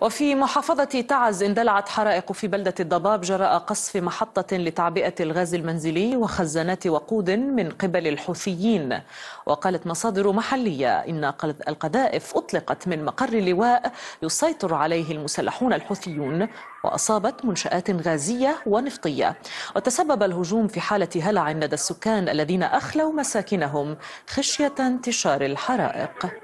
وفي محافظة تعز اندلعت حرائق في بلدة الضباب جراء قصف محطة لتعبئة الغاز المنزلي وخزانات وقود من قبل الحوثيين وقالت مصادر محلية إن القذائف أطلقت من مقر اللواء يسيطر عليه المسلحون الحوثيون وأصابت منشآت غازية ونفطية وتسبب الهجوم في حالة هلع لدى السكان الذين أخلوا مساكنهم خشية انتشار الحرائق